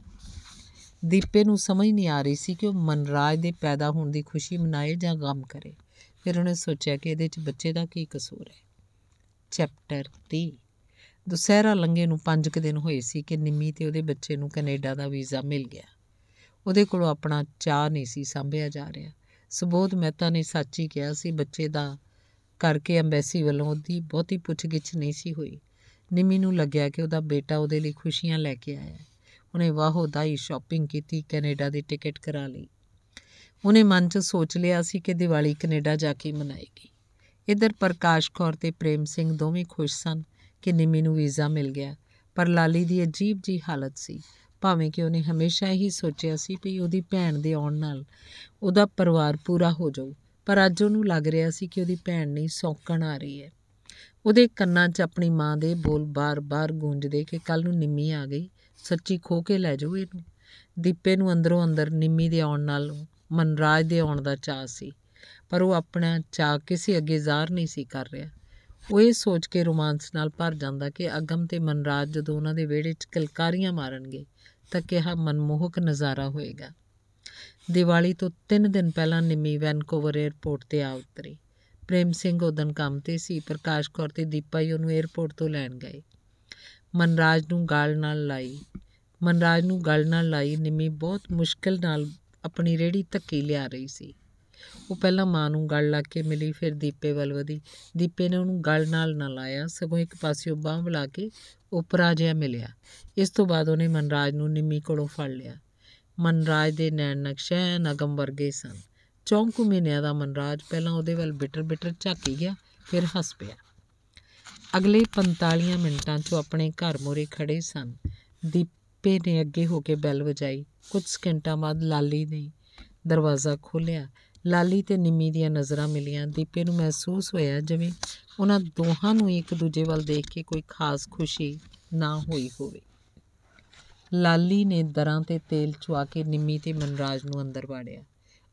ਦੀਪੇ ਨੂੰ ਸਮਝ ਨਹੀਂ ਆ ਰਹੀ ਸੀ ਕਿ ਉਹ ਮਨਰਾਜ ਦੇ ਪੈਦਾ ਹੋਣ ਦੀ ਖੁਸ਼ੀ ਮਨਾਏ ਜਾਂ ਗਮ ਕਰੇ ਫਿਰ ਉਹਨੇ ਸੋਚਿਆ ਕਿ ਇਹਦੇ 'ਚ ਬੱਚੇ ਦਾ ਕੀ ਕਸੂਰ ਹੈ ਚੈਪਟਰ 3 ਦੁਸਹਿਰਾ ਲੰਗੇ ਨੂੰ 5 ਕੁ ਦਿਨ ਹੋਏ ਸੀ ਕਿ ਨਿੰਮੀ ਤੇ ਉਹਦੇ ਬੱਚੇ ਨੂੰ ਕੈਨੇਡਾ ਦਾ ਵੀਜ਼ਾ ਮਿਲ ਗਿਆ ਉਹਦੇ ਕੋਲ ਆਪਣਾ ਚਾਹ ਨਹੀਂ ਸੀ ਸੰਭਿਆ ਜਾ ਰਿਹਾ ਸੁਬੋਧ ਮਹਿਤਾ ਨੇ ਸੱਚ ਹੀ ਕਿਹਾ ਸੀ ਬੱਚੇ ਦਾ ਕਰਕੇ ਐਮਬੈਸੀ ਵੱਲੋਂ ਉਹਦੀ ਬਹੁਤੀ ਪੁੱਛਗਿੱਛ ਨਹੀਂ ਸੀ ਹੋਈ ਨਿੰਮੀ ਨੂੰ ਲੱਗਿਆ ਕਿ ਉਹਦਾ ਬੇਟਾ ਉਹਦੇ ਲਈ ਖੁਸ਼ੀਆਂ ਲੈ ਕੇ ਆਇਆ ਹੈ ਉਹਨੇ ਵਾਹੋਦਾਈ ਸ਼ਾਪਿੰਗ ਕੀਤੀ ਕੈਨੇਡਾ ਦੀ ਟਿਕਟ ਕਰਾ ਲਈ ਉਹਨੇ ਮਨ 'ਚ ਸੋਚ ਲਿਆ ਸੀ ਕਿ ਦੀਵਾਲੀ ਕੈਨੇਡਾ ਜਾ ਕੇ ਮਨਾਏਗੀ ਇਧਰ ਪ੍ਰਕਾਸ਼ ਕੌਰ ਤੇ ਪ੍ਰੇਮ ਸਿੰਘ ਦੋਵੇਂ ਖੁਸ਼ ਸਨ ਕਿ ਨਿਮੀ ਨੂੰ ਵੀਜ਼ਾ ਮਿਲ ਗਿਆ ਪਰ ਲਾਲੀ ਦੀ ਅਜੀਬ ਜੀ ਹਾਲਤ ਸੀ ਭਾਵੇਂ ਕਿ ਉਹਨੇ ਹਮੇਸ਼ਾ ਹੀ ਸੋਚਿਆ ਸੀ ਕਿ ਉਹਦੀ ਭੈਣ ਦੇ ਆਉਣ ਨਾਲ ਉਹਦਾ ਪਰਿਵਾਰ ਪੂਰਾ ਹੋ ਜਾਊ ਪਰ ਅੱਜ ਉਹਨੂੰ ਲੱਗ ਰਿਹਾ ਸੀ ਕਿ ਉਹਦੀ ਭੈਣ ਨਹੀਂ ਸੌਂਕਣ ਆ ਰਹੀ ਹੈ ਉਹਦੇ ਕੰਨਾਂ 'ਚ ਆਪਣੀ ਮਾਂ ਦੇ ਬੋਲ ਬਾਰ-ਬਾਰ ਗੂੰਜਦੇ ਕਿ ਕੱਲ ਨੂੰ ਨਿੰਮੀ ਆ ਗਈ ਸੱਚੀ ਖੋ ਕੇ ਲੈ ਜਾਓ ਇਹਨੂੰ ਦੀਪੇ ਨੂੰ ਅੰਦਰੋਂ ਅੰਦਰ ਨਿੰਮੀ ਦੇ ਆਉਣ ਨਾਲ ਮਨਰਾਜ ਦੇ ਆਉਣ ਦਾ ਚਾਹ ਸੀ ਪਰ ਉਹ ਆਪਣਾ ਚਾਹ ਕਿਸੇ ਅੱਗੇ ਜ਼ਾਹਰ ਨਹੀਂ ਸੀ ਕਰ ਰਿਹਾ ਉਹ ਇਹ ਸੋਚ ਕੇ ਰੋਮਾਂਸ ਨਾਲ ਭਰ ਜਾਂਦਾ ਕਿ ਅਗਮ ਤੇ ਮਨਰਾਜ ਜਦੋਂ ਉਹਨਾਂ ਦੇ ਵਿਹੜੇ 'ਚ ਕਲਕਾਰੀਆਂ ਮਾਰਨਗੇ ਤਾਂ ਕਿਹਾ ਮਨਮੋਹਕ ਨਜ਼ਾਰਾ ਹੋਏਗਾ ਦੀਵਾਲੀ ਤੋਂ 3 ਦਿਨ ਪਹਿਲਾਂ ਨਿਮੀ ਵੈਨਕੂਵਰ 에ਅਰਪੋਰਟ ਤੇ ਆ ਉਤਰੀ ਪ੍ਰੇਮ ਸਿੰਘ ਉਹਦਨ ਕੰਮ ਤੇ ਸੀ ਪ੍ਰਕਾਸ਼ ਕੌਰ ਤੇ ਦੀਪਾ ਹੀ ਉਹਨੂੰ 에ਅਰਪੋਰਟ ਤੋਂ ਲੈਣ ਗਏ ਮਨਰਾਜ ਨੂੰ ਗਲ ਨਾਲ ਲਾਈ ਮਨਰਾਜ ਨੂੰ ਗਲ ਨਾਲ ਲਾਈ ਨਿਮੀ ਬਹੁਤ ਮੁਸ਼ਕਲ ਨਾਲ ਆਪਣੀ ਰੇੜੀ ਧੱਕੀ ਲਿਆ ਰਹੀ ਸੀ ਉਹ ਪਹਿਲਾਂ ਮਾਂ ਨੂੰ ਗਲ ਲਾ ਕੇ ਮਿਲੀ ਫਿਰ ਦੀਪੇ ਵੱਲ ਵਧੀ ਦੀਪੇ ਨੇ ਉਹਨੂੰ ਗਲ ਨਾਲ ਨਾ ਲਾਇਆ ਸਗੋਂ ਇੱਕ ਪਾਸੇ ਉਹ ਬਾਹ ਬੁਲਾ ਕੇ ਉਪਰਾ ਜਿਆ ਮਿਲਿਆ ਇਸ ਤੋਂ ਬਾਅਦ ਉਹਨੇ ਮਨਰਾਜ ਨੂੰ ਨਿਮੀ ਕੋਲੋਂ ਫੜ ਲਿਆ ਮਨਰਾਜ ਦੇ ਨੈਣ ਨਕਸ਼ੇ ਨਗਮ ਵਰਗੇ ਸਨ ਚੌਂਕੂ ਮਹੀਨਿਆਂ ਦਾ ਮਨਰਾਜ ਪਹਿਲਾਂ ਉਹਦੇ ਵੱਲ ਬਿਟਰ ਬਿਟਰ ਝਾਕੀ ਗਿਆ ਫਿਰ ਹੱਸ ਪਿਆ ਅਗਲੇ 45 ਮਿੰਟਾਂ 'ਚ ਆਪਣੇ ਘਰ ਮੋਰੇ ਖੜੇ ਸਨ ਦੀਪੇ ਨੇ ਅੱਗੇ ਹੋ ਕੇ ਬੈਲ ਵਜਾਈ ਕੁਝ ਸਕਿੰਟਾਂ ਬਾਅਦ ਲਾਲੀ ਨੇ ਦਰਵਾਜ਼ਾ ਖੋਲ੍ਹਿਆ ਲਾਲੀ ਤੇ ਨਿੰਮੀ ਦੀਆਂ ਨਜ਼ਰਾਂ ਮਿਲੀਆਂ ਦੀਪੇ ਨੂੰ ਮਹਿਸੂਸ ਹੋਇਆ ਜਿਵੇਂ ਉਹਨਾਂ ਦੋਹਾਂ ਨੂੰ ਇੱਕ ਦੂਜੇ ਵੱਲ ਦੇਖ ਕੇ ਕੋਈ ਖਾਸ ਖੁਸ਼ੀ ਨਾ ਹੋਈ ਹੋਵੇ ਲਾਲੀ ਨੇ ਦਰਾਂ ਤੇ ਤੇਲ ਚੁਆ ਕੇ ਨਿੰਮੀ ਤੇ ਮਨਰਾਜ ਨੂੰ ਅੰਦਰ ਵਾੜਿਆ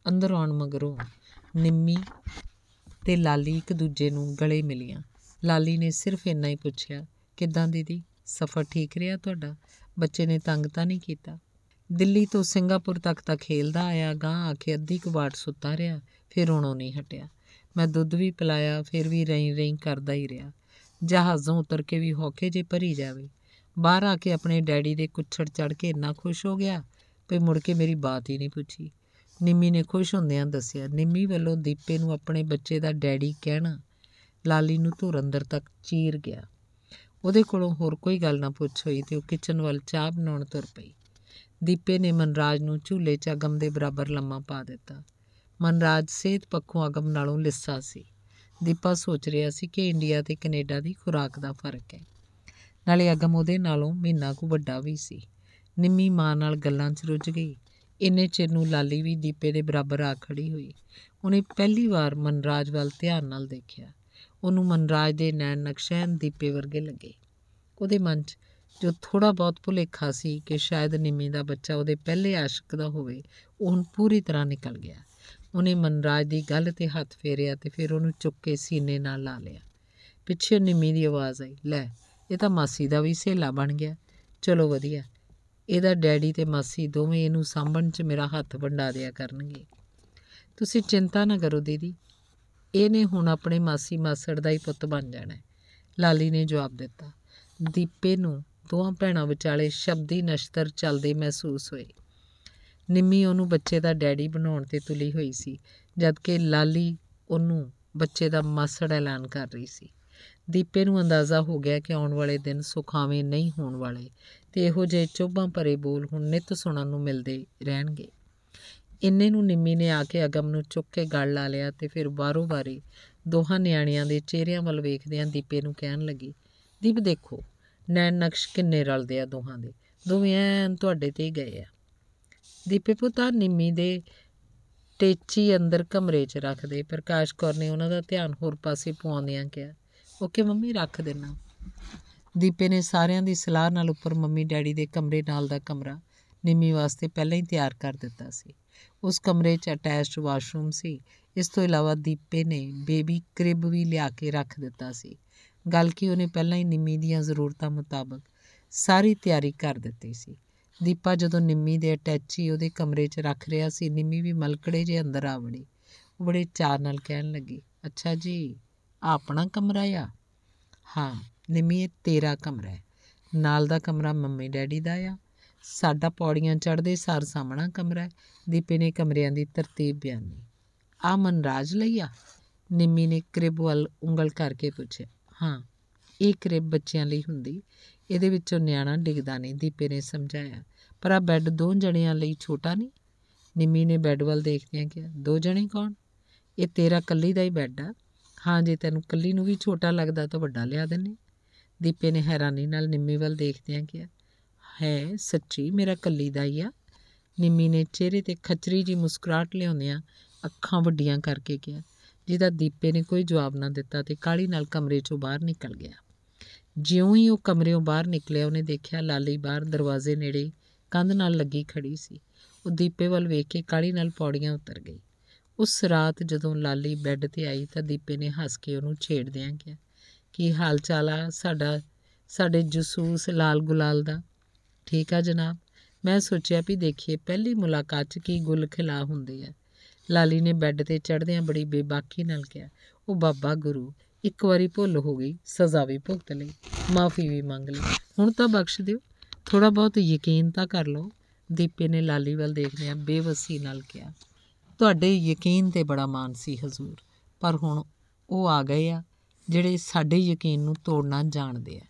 ਅੰਦਰ ਆਉਣ ਮਗਰੋਂ ਨਿੰਮੀ ਤੇ ਲਾਲੀ ਇੱਕ ਦੂਜੇ ਨੂੰ ਗਲੇ ਮਿਲੀਆਂ ਲਾਲੀ ਨੇ ਸਿਰਫ ਇੰਨਾ ਹੀ ਪੁੱਛਿਆ ਕਿਦਾਂ ਦੀਦੀ ਸਫ਼ਰ ਠੀਕ ਰਿਹਾ ਤੁਹਾਡਾ ਬੱਚੇ ਨੇ ਤੰਗ ਤਾਂ ਨਹੀਂ ਕੀਤਾ ਦਿੱਲੀ ਤੋਂ ਸਿੰਗਾਪੁਰ ਤੱਕ ਤਾਂ ਖੇਲਦਾ ਆਇਆ ਗਾਂ ਆ ਕੇ ਅੱਧੀ ਕਵਾਟ ਸੁੱਤਾ ਰਿਹਾ ਫਿਰ ਰੋਣੋਂ ਨਹੀਂ ਹਟਿਆ ਮੈਂ ਦੁੱਧ ਵੀ ਪਿਲਾਇਆ ਫਿਰ ਵੀ ਰਹੀ ਰਹੀ ਕਰਦਾ ਹੀ ਰਿਹਾ ਜਹਾਜ਼ੋਂ ਉਤਰ ਕੇ ਵੀ ਹੌਕੇ ਜੇ ਭਰੀ ਜਾਵੇ ਬਾਹਰ ਆ ਕੇ ਆਪਣੇ ਡੈਡੀ ਦੇ ਕੁੱਛੜ ਚੜ ਕੇ ਇੰਨਾ ਖੁਸ਼ ਹੋ ਗਿਆ ਕਿ ਮੁੜ ਕੇ ਮੇਰੀ ਬਾਤ ਹੀ ਨਹੀਂ ਪੁੱਛੀ ਨਿੰਮੀ ਨੇ ਖੁਸ਼ ਹੁੰਦਿਆਂ ਦੱਸਿਆ ਨਿੰਮੀ ਵੱਲੋਂ ਦੀਪੇ ਨੂੰ ਆਪਣੇ ਬੱਚੇ ਦਾ ਡੈਡੀ ਕਹਿਣਾ ਲਾਲੀ ਨੂੰ ਧੁਰ ਅੰਦਰ ਤੱਕ ਚੀਰ ਗਿਆ ਉਹਦੇ ਕੋਲੋਂ ਹੋਰ ਕੋਈ ਗੱਲ ਨਾ ਪੁੱਛ ਹੋਈ ਤੇ ਉਹ ਕਿਚਨ ਵੱਲ ਚਾਹ ਬਣਾਉਣ ਤੁਰ ਪਈ ਦੀਪੇ ਨੇ ਮਨਰਾਜ ਨੂੰ ਝੂਲੇ 'ਚ ਅਗਮ ਦੇ ਬਰਾਬਰ ਲੰਮਾ ਪਾ ਦਿੱਤਾ ਮਨਰਾਜ ਸਿਹਤ ਪੱਖੋਂ ਅਗਮ ਨਾਲੋਂ ਲਿੱਸਾ ਸੀ ਦੀਪਾ ਸੋਚ ਰਿਹਾ ਸੀ ਕਿ ਇੰਡੀਆ ਤੇ ਕੈਨੇਡਾ ਦੀ ਖੁਰਾਕ ਦਾ ਫਰਕ ਹੈ ਨਾਲੇ ਅਗਮ ਉਹਦੇ ਨਾਲੋਂ ਮਹੀਨਾ ਕੁ ਵੱਡਾ ਵੀ ਸੀ ਨਿੰਮੀ ਮਾਂ ਨਾਲ ਗੱਲਾਂ 'ਚ ਰੁੱਝ ਗਈ ਇੰਨੇ ਚਿਰ ਨੂੰ ਲਾਲੀ ਵੀ ਦੀਪੇ ਦੇ ਬਰਾਬਰ ਆ ਖੜੀ ਹੋਈ ਉਹਨੇ ਪਹਿਲੀ ਵਾਰ ਮਨਰਾਜ ਵੱਲ ਧਿਆਨ ਨਾਲ ਦੇਖਿਆ ਉਹਨੂੰ ਮਨਰਾਜ ਦੇ ਨੈਣ ਨਕਸ਼ੈਨ ਦੀਪੇ ਵਰਗੇ ਲੱਗੇ ਉਹਦੇ ਮਨ 'ਚ ਜੋ ਥੋੜਾ ਬਹੁਤ ਭੁਲੇਖਾ ਸੀ ਕਿ ਸ਼ਾਇਦ ਨਿੰਮੀ ਦਾ ਬੱਚਾ ਉਹਦੇ ਪਹਿਲੇ ਆਸ਼ਿਕ ਦਾ ਹੋਵੇ ਉਹ ਹੁਣ ਪੂਰੀ ਤਰ੍ਹਾਂ ਨਿਕਲ ਗਿਆ ਉਹਨੇ ਮਨਰਾਜ ਦੀ ਗੱਲ ਤੇ ਹੱਥ ਫੇਰਿਆ ਤੇ ਫਿਰ ਉਹਨੂੰ ਚੁੱਕ ਕੇ ਸੀਨੇ ਨਾਲ ਲਾ ਲਿਆ ਪਿੱਛੇ ਨਿੰਮੀ ਦੀ ਆਵਾਜ਼ ਆਈ ਲੈ ਇਹ ਤਾਂ ਮਾਸੀ ਦਾ ਵੀ ਸੇਲਾ ਬਣ ਗਿਆ ਚਲੋ ਵਧੀਆ ਇਹਦਾ ਡੈਡੀ ਤੇ ਮਾਸੀ ਦੋਵੇਂ ਇਹਨੂੰ ਸਾਂਭਣ 'ਚ ਮੇਰਾ ਹੱਥ ਵੰਡਾ ਦਿਆ ਕਰਨਗੇ ਤੁਸੀਂ ਚਿੰਤਾ ਨਾ ਕਰੋ ਦੀਦੀ ਇਹਨੇ ਹੁਣ ਆਪਣੇ ਮਾਸੀ ਮਾਸੜ ਦਾ ਹੀ ਪੁੱਤ ਬਣ ਜਾਣਾ ਲਾਲੀ ਨੇ ਜਵਾਬ ਦਿੱਤਾ ਦੀਪੇ ਨੂੰ ਦੋਹਾਂ ਭੈਣਾਂ ਵਿਚਾਲੇ ਸ਼ਬਦੀ ਨਸ਼ਤਰ ਚੱਲਦੇ ਮਹਿਸੂਸ ਹੋਏ ਨਿੰਮੀ ਉਹਨੂੰ ਬੱਚੇ ਦਾ ਡੈਡੀ ਬਣਾਉਣ ਤੇ ਤੁਲੀ ਹੋਈ ਸੀ ਜਦਕਿ ਲਾਲੀ ਉਹਨੂੰ ਬੱਚੇ ਦਾ ਮਾਸੜ ਐਲਾਨ ਕਰ ਰਹੀ ਸੀ ਦੀਪੇ ਨੂੰ ਅੰਦਾਜ਼ਾ ਹੋ ਗਿਆ ਕਿ ਆਉਣ ਵਾਲੇ ਦਿਨ ਸੁਖਾਵੇਂ ਨਹੀਂ ਹੋਣ ਵਾਲੇ ਤੇ ਇਹੋ ਜਿਹੇ ਚੋਭਾਂ ਭਰੇ ਬੋਲ ਹੁਣ ਨਿਤ ਸੁਣਨ ਨੂੰ ਮਿਲਦੇ ਰਹਿਣਗੇ ਇੰਨੇ ਨੂੰ ਨਿੰਮੀ ਨੇ ਆ ਕੇ ਅਗਮ ਨੂੰ ਚੁੱਕ ਕੇ ਗੱਲ ਲਾ ਲਿਆ ਤੇ ਫਿਰ ਬਾਰੋ ਬਾਰੀ ਦੋਹਾਂ ਨਿਆਣਿਆਂ ਦੇ ਚਿਹਰਿਆਂ ਵੱਲ ਵੇਖਦੇ ਆਂ ਦੀਪੇ ਨੂੰ ਕਹਿਣ ਲੱਗੀ ਦੀਪ ਦੇਖੋ ਨੈਣ ਨਕਸ਼ ਕਿੰਨੇ ਰਲਦੇ ਆ ਦੋਹਾਂ ਦੇ ਦੋਵੇਂ ਐਨ ਤੁਹਾਡੇ ਤੇ ਹੀ ਗਏ ਆ ਦੀਪੇ ਪੁੱਤਾਂ ਨਿੰਮੀ ਦੇ ਟੇਚੀ ਅੰਦਰ ਕਮਰੇ 'ਚ ਰੱਖਦੇ ਪ੍ਰਕਾਸ਼ ਕੌਰ ਨੇ ਉਹਨਾਂ ਦਾ ਧਿਆਨ ਹੋਰ ਪਾਸੇ ਪੁਆਉਂਦਿਆਂ ਕਿਹਾ ਓਕੇ ਮੰਮੀ ਰੱਖ ਦੇਣਾ ਦੀਪੇ ਨੇ ਸਾਰਿਆਂ ਦੀ ਸਲਾਹ ਨਾਲ ਉੱਪਰ ਮੰਮੀ ਡੈਡੀ ਦੇ ਕਮਰੇ ਨਾਲ ਦਾ ਕਮਰਾ ਨਿੰਮੀ ਵਾਸਤੇ ਪਹਿਲਾਂ ਹੀ ਤਿਆਰ ਕਰ ਦਿੱਤਾ ਸੀ ਉਸ ਕਮਰੇ 'ਚ ਅਟੈਚਡ ਵਾਸ਼ਰੂਮ ਸੀ ਇਸ ਤੋਂ ਇਲਾਵਾ ਦੀਪੇ ਨੇ ਬੇਬੀ ਕ੍ਰਿਬ ਵੀ ਲਿਆ ਕੇ ਰੱਖ ਦਿੱਤਾ ਸੀ ਗੱਲ ਕਿ ਉਹਨੇ ਪਹਿਲਾਂ ਹੀ ਨਿੰਮੀ ਦੀਆਂ ਜ਼ਰੂਰਤਾਂ ਮੁਤਾਬਕ ਸਾਰੀ ਤਿਆਰੀ ਕਰ ਦਿੱਤੀ ਸੀ ਦੀਪਾ ਜਦੋਂ ਨਿੰਮੀ ਦੇ ਅਟੈਚੀ ਉਹਦੇ ਕਮਰੇ 'ਚ ਰੱਖ ਰਿਹਾ ਸੀ ਨਿੰਮੀ ਵੀ ਮਲਕੜੇ ਜੇ ਅੰਦਰ ਆ ਵੜੀ ਉਹ ਬੜੇ ਚਾਰ ਨਾਲ ਕਹਿਣ ਲੱਗੀ ਅੱਛਾ ਜੀ ਆ ਆਪਣਾ ਕਮਰਾ ਆ ਹਾਂ ਨਿੰਮੀ ਇਹ ਤੇਰਾ ਕਮਰਾ ਹੈ ਨਾਲ ਦਾ ਕਮਰਾ ਮੰਮੀ ਡੈਡੀ ਦਾ ਆ ਸਾਡਾ ਪੌੜੀਆਂ ਚੜਦੇ ਸਾਰ ਸਾਹਮਣਾ ਕਮਰਾ ਦੀਪੇ ਨੇ ਕਮਰਿਆਂ ਦੀ ਤਰਤੀਬ ਬਿਆਨੀ ਆ ਮਨਰਾਜ ਲਈਆ ਨਿੰਮੀ ਨੇ ਕ੍ਰਿਬ ਵੱਲ ਉਂਗਲ ਕਰਕੇ ਪੁੱਛਿਆ ਹਾਂ ਇਹ ਕ੍ਰਿਬ ਬੱਚਿਆਂ ਲਈ ਹੁੰਦੀ ਇਹਦੇ ਵਿੱਚੋਂ ਨਿਆਣਾ ਡਿੱਗਦਾ ਨਹੀਂ ਦੀਪੇ ਨੇ ਸਮਝਾਇਆ ਪਰ ਆ ਬੈੱਡ ਦੋ ਜਣਿਆਂ ਲਈ ਛੋਟਾ ਨਹੀਂ ਨਿੰਮੀ ਨੇ ਬੈੱਡ ਵੱਲ ਦੇਖਦਿਆਂ ਕਿਹਾ ਦੋ ਜਣੇ ਕੌਣ ਇਹ ਤੇਰਾ ਕੱਲੀ ਦਾ ਹੀ ਬੈੱਡ ਆ ਹਾਂ ਜੇ ਤੈਨੂੰ ਕੱਲੀ ਨੂੰ ਵੀ ਛੋਟਾ ਲੱਗਦਾ ਤਾਂ ਵੱਡਾ ਲਿਆ ਦਿੰਨੇ ਦੀਪੇ ਨੇ ਹੈਰਾਨੀ ਨਾਲ ਨਿੰਮੀ ਵੱਲ ਦੇਖਦਿਆਂ ਕਿਹਾ ਹੈ ਸੱਚੀ ਮੇਰਾ ਕੱਲੀ ਦਾ ਹੀ ਆ ਨਿੰਮੀ ਨੇ ਚਿਹਰੇ ਤੇ ਖਚਰੀ ਜੀ ਮੁਸਕਰਾਟ ਲਿਆਉਂਦਿਆਂ ਅੱਖਾਂ ਵੱਡੀਆਂ ਕਰਕੇ ਕਿਹਾ ਜਿਹਦਾ ਦੀਪੇ ਨੇ ਕੋਈ ਜਵਾਬ ਨਾ ਦਿੱਤਾ ਤੇ ਕਾਲੀ ਨਾਲ ਕਮਰੇ 'ਚੋਂ ਬਾਹਰ ਨਿਕਲ ਗਿਆ ਜਿਉਂ ਹੀ ਉਹ ਕਮਰੇੋਂ ਬਾਹਰ ਨਿਕਲਿਆ ਉਹਨੇ ਦੇਖਿਆ ਲਾਲੀ ਬਾਹਰ ਦਰਵਾਜ਼ੇ ਨੇੜੇ ਕੰਧ ਨਾਲ ਲੱਗੀ ਖੜੀ ਸੀ ਉਹ ਦੀਪੇ ਵੱਲ ਵੇਖ ਕੇ ਕਾਲੀ ਨਾਲ ਪੌੜੀਆਂ ਉਤਰ ਗਈ ਉਸ ਰਾਤ ਜਦੋਂ ਲਾਲੀ ਬੈੱਡ ਤੇ ਆਈ ਤਾਂ ਦੀਪੇ ਨੇ ਹੱਸ ਕੇ ਉਹਨੂੰ ਛੇੜਦਿਆਂ ਕਿਹਾ ਕੀ ਹਾਲ ਚਾਲ ਆ ਸਾਡਾ ਸਾਡੇ ਜਸੂਸ ਲਾਲ ਗੁਲਾਲ ਦਾ ਠੀਕ ਆ ਜਨਾਬ ਮੈਂ ਸੋਚਿਆ ਵੀ ਦੇਖੀਏ ਪਹਿਲੀ ਮੁਲਾਕਾਤ 'ਚ ਕੀ ਗੁੱਲ ਖਿਲਾ ਹੁੰਦੇ ਆ ਲਾਲੀ ਨੇ ਬੈੱਡ ਤੇ ਚੜਦਿਆਂ ਬੜੀ ਬੇਬਾਕੀ ਨਾਲ ਕਿਹਾ ਉਹ ਬਾਬਾ ਗੁਰੂ ਇੱਕ ਵਾਰੀ ਭੁੱਲ ਹੋ ਗਈ ਸਜ਼ਾ ਵੀ ਭੁਗਤ ਲਈ ਮਾਫੀ ਵੀ ਮੰਗ ਲਈ ਹੁਣ ਤਾਂ ਬਖਸ਼ ਦਿਓ ਥੋੜਾ ਬਹੁਤ ਯਕੀਨ ਤਾਂ ਕਰ ਲਓ ਦੀਪੇ ਨੇ ਲਾਲੀ ਵੱਲ ਦੇਖਦਿਆਂ ਬੇਵਸੀ ਨਾਲ ਕਿਹਾ ਤੁਹਾਡੇ ਯਕੀਨ ਤੇ ਬੜਾ ਮਾਣ ਸੀ ਹਜ਼ੂਰ ਪਰ ਹੁਣ ਉਹ ਆ ਗਏ ਆ ਜਿਹੜੇ ਸਾਡੇ ਯਕੀਨ ਨੂੰ ਤੋੜਨਾ ਜਾਣਦੇ ਆ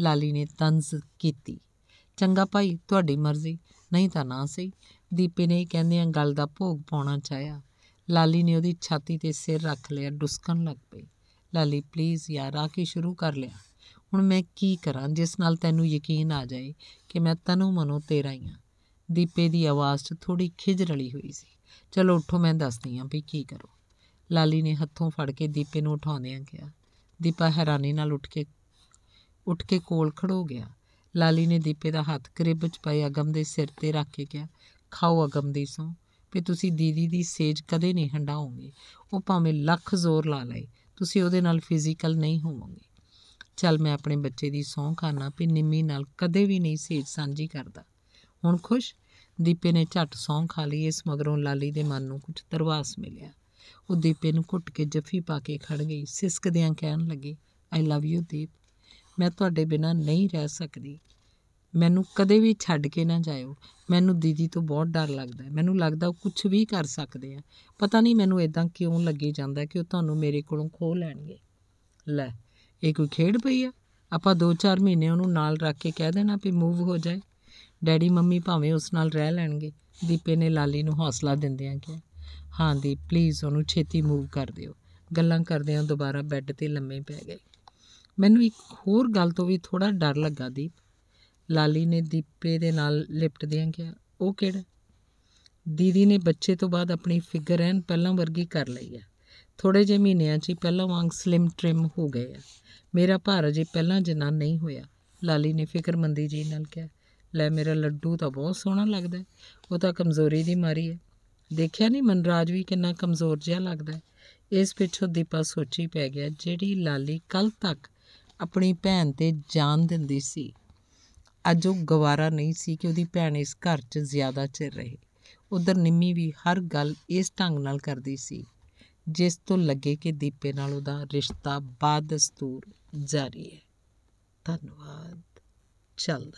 ਲਾਲੀ ਨੇ ਤੰਜ਼ ਕੀਤੀ ਚੰਗਾ ਭਾਈ ਤੁਹਾਡੀ ਮਰਜ਼ੀ ਨਹੀਂ ਤਾਂ ਨਾ ਸਹੀ ਦੀਪੇ ਨੇ ਕਹਿੰਦੇ ਆ ਗੱਲ ਦਾ ਭੋਗ ਪਾਉਣਾ ਚਾਹਿਆ ਲਾਲੀ ਨੇ ਉਹਦੀ ਛਾਤੀ ਤੇ ਸਿਰ ਰੱਖ ਲਿਆ ਡੁਸਕਣ ਲੱਗ ਪਈ ਲਾਲੀ ਪਲੀਜ਼ ਯਾਰ ਆ ਕੇ ਸ਼ੁਰੂ ਕਰ ਲਿਆ ਹੁਣ ਮੈਂ ਕੀ ਕਰਾਂ ਜਿਸ ਨਾਲ ਤੈਨੂੰ ਯਕੀਨ ਆ ਜਾਏ ਕਿ ਮੈਂ ਤਨੂ ਮਨੋ ਤੇਰਾ ਹੀ ਆ ਦੀਪੇ ਦੀ ਆਵਾਜ਼ 'ਚ ਥੋੜੀ ਖਿਜ ਰਲੀ ਹੋਈ ਸੀ ਚਲੋ ਉੱਠੋ ਮੈਂ ਦੱਸਦੀ ਆਂ ਵੀ ਕੀ ਕਰੋ ਲਾਲੀ ਨੇ ਹੱਥੋਂ ਫੜ ਕੇ ਦੀਪੇ ਨੂੰ ਉਠਾਉਂਦਿਆਂ ਕਿਹਾ ਦੀਪਾ ਹੈਰਾਨੀ ਨਾਲ ਉੱਠ ਕੇ ਉੱਠ ਕੇ ਕੋਲ ਖੜੋ ਗਿਆ ਲਾਲੀ ਨੇ ਦੀਪੇ ਦਾ ਹੱਥ ਕਰਿਬ ਚ ਪਾਇਆ ਅਗਮ ਦੇ ਸਿਰ ਤੇ ਰੱਖ ਕੇ ਕਿਹਾ ਖਾਓ ਅਗਮ ਦੀ ਸੋ ਵੀ ਤੁਸੀਂ ਦੀਦੀ ਦੀ ਸੇਜ ਕਦੇ ਨਹੀਂ ਹੰਡਾਉਂਗੇ ਉਹ ਭਾਵੇਂ ਲੱਖ ਜ਼ੋਰ ਲਾ ਲਏ ਤੁਸੀਂ ਉਹਦੇ ਨਾਲ ਫਿਜ਼ੀਕਲ ਨਹੀਂ ਹੋਵੋਗੇ ਚੱਲ ਮੈਂ ਆਪਣੇ ਬੱਚੇ ਦੀ ਸੌਂ ਖਾਣਾ ਵੀ ਨਿੰਮੀ ਨਾਲ ਕਦੇ ਵੀ ਨਹੀਂ ਸੇਜ ਸਾਂਝੀ ਕਰਦਾ ਹੁਣ ਖੁਸ਼ ਦੀਪੇ ਨੇ ਝੱਟ ਸੌਂ ਖਾ ਲਈ ਇਸ ਮਗਰੋਂ ਲਾਲੀ ਦੇ ਮਨ ਨੂੰ ਕੁਝ ਤਰਵਾਸ ਮਿਲਿਆ ਉਹ ਦੀਪੇ ਨੂੰ ਘੁੱਟ ਕੇ ਜੱਫੀ ਪਾ ਕੇ ਖੜ ਗਈ ਸਿਸਕਦਿਆਂ ਕਹਿਣ ਲੱਗੀ ਆਈ ਲਵ ਯੂ ਦੀਪ ਮੈਂ ਤੁਹਾਡੇ ਬਿਨਾਂ ਨਹੀਂ ਰਹਿ ਸਕਦੀ ਮੈਨੂੰ ਕਦੇ ਵੀ ਛੱਡ ਕੇ ਨਾ ਜਾਇਓ ਮੈਨੂੰ ਦੀਦੀ ਤੋਂ ਬਹੁਤ ਡਰ ਲੱਗਦਾ ਹੈ ਮੈਨੂੰ ਲੱਗਦਾ ਉਹ ਕੁਝ ਵੀ ਕਰ ਸਕਦੇ ਆ ਪਤਾ ਨਹੀਂ ਮੈਨੂੰ ਇਦਾਂ ਕਿਉਂ ਲੱਗੇ ਜਾਂਦਾ ਕਿ ਉਹ ਤੁਹਾਨੂੰ ਮੇਰੇ ਕੋਲੋਂ ਖੋਹ ਲੈਣਗੇ ਲੈ ਇਹ ਕੋਈ ਖੇਡ ਪਈ ਆ ਆਪਾਂ 2-4 ਮਹੀਨੇ ਉਹਨੂੰ ਨਾਲ ਰੱਖ ਕੇ ਕਹਿ ਦੇਣਾ ਵੀ ਮੂਵ ਹੋ ਜਾਏ ਡੈਡੀ ਮੰਮੀ ਭਾਵੇਂ ਉਸ ਨਾਲ ਰਹਿ ਲੈਣਗੇ ਦੀਪੇ ਨੇ ਲਾਲੀ ਨੂੰ ਹੌਸਲਾ ਦਿੰਦੇ ਆ ਕਿ ਹਾਂ ਦੀ ਪਲੀਜ਼ ਉਹਨੂੰ ਛੇਤੀ ਮੂਵ ਕਰ ਦਿਓ ਗੱਲਾਂ ਕਰਦੇ ਆ ਦੁਬਾਰਾ ਬੈੱਡ ਤੇ ਲੰਮੇ ਪੈ ਗਏ ਮੈਨੂੰ ਇੱਕ ਹੋਰ ਗੱਲ ਤੋਂ ਵੀ ਥੋੜਾ ਡਰ ਲੱਗਾ ਦੀਪ ਲਾਲੀ ਨੇ ਦੀਪੇ ਦੇ ਨਾਲ ਲਿਪਟਦਿਆਂ ਕਿਹਾ ਉਹ ਕਿਹੜਾ ਦੀਦੀ ਨੇ ਬੱਚੇ ਤੋਂ ਬਾਅਦ ਆਪਣੀ ਫਿਗਰ ਐਨ ਪਹਿਲਾਂ ਵਰਗੀ ਕਰ ਲਈ ਆ ਥੋੜੇ ਜਿਹੇ ਮਹੀਨਿਆਂ 'ਚ ਹੀ ਪਹਿਲਾਂ ਵਾਂਗ ਸਲਿਮ ਟ੍ਰਿਮ ਹੋ ਗਏ ਆ ਮੇਰਾ ਭਾਰ ਅਜੇ ਪਹਿਲਾਂ ਜਨਾ ਨਹੀਂ ਹੋਇਆ ਲਾਲੀ ਨੇ ਫਿਕਰਮੰਦੀ ਜੀ ਨਾਲ ਕਿਹਾ ਲੈ ਮੇਰਾ ਲੱਡੂ ਤਾਂ ਬਹੁਤ ਸੋਹਣਾ ਲੱਗਦਾ ਉਹ ਤਾਂ ਕਮਜ਼ੋਰੀ ਦੀ ਮਾਰੀ ਹੈ ਦੇਖਿਆ ਨਹੀਂ ਮਨਰਾਜ ਵੀ ਕਿੰਨਾ ਕਮਜ਼ੋਰ ਜਿਹਾ ਲੱਗਦਾ ਇਸ ਪਿੱਛੋਂ ਦੀਪਾ ਸੋਚੀ ਪੈ ਗਿਆ ਜਿਹੜੀ ਲਾਲੀ ਕੱਲ ਤੱਕ ਆਪਣੀ ਭੈਣ 'ਤੇ ਜਾਨ ਦਿੰਦੀ ਸੀ ਅੱਜ ਉਹ ਗਵਾਰਾ ਨਹੀਂ ਸੀ ਕਿ ਉਹਦੀ ਭੈਣ ਇਸ ਘਰ 'ਚ ਜ਼ਿਆਦਾ ਚਿਰ ਰਹੇ ਉਧਰ ਨਿੰਮੀ ਵੀ ਹਰ ਗੱਲ ਇਸ ਢੰਗ ਨਾਲ ਕਰਦੀ ਸੀ ਜਿਸ ਤੋਂ ਲੱਗੇ ਕਿ ਦੀਪੇ ਨਾਲ ਉਹਦਾ ਰਿਸ਼ਤਾ ਬਾਦਸਤੂਰ ਜਾਰੀ ਹੈ ਧੰਨਵਾਦ ਚਲ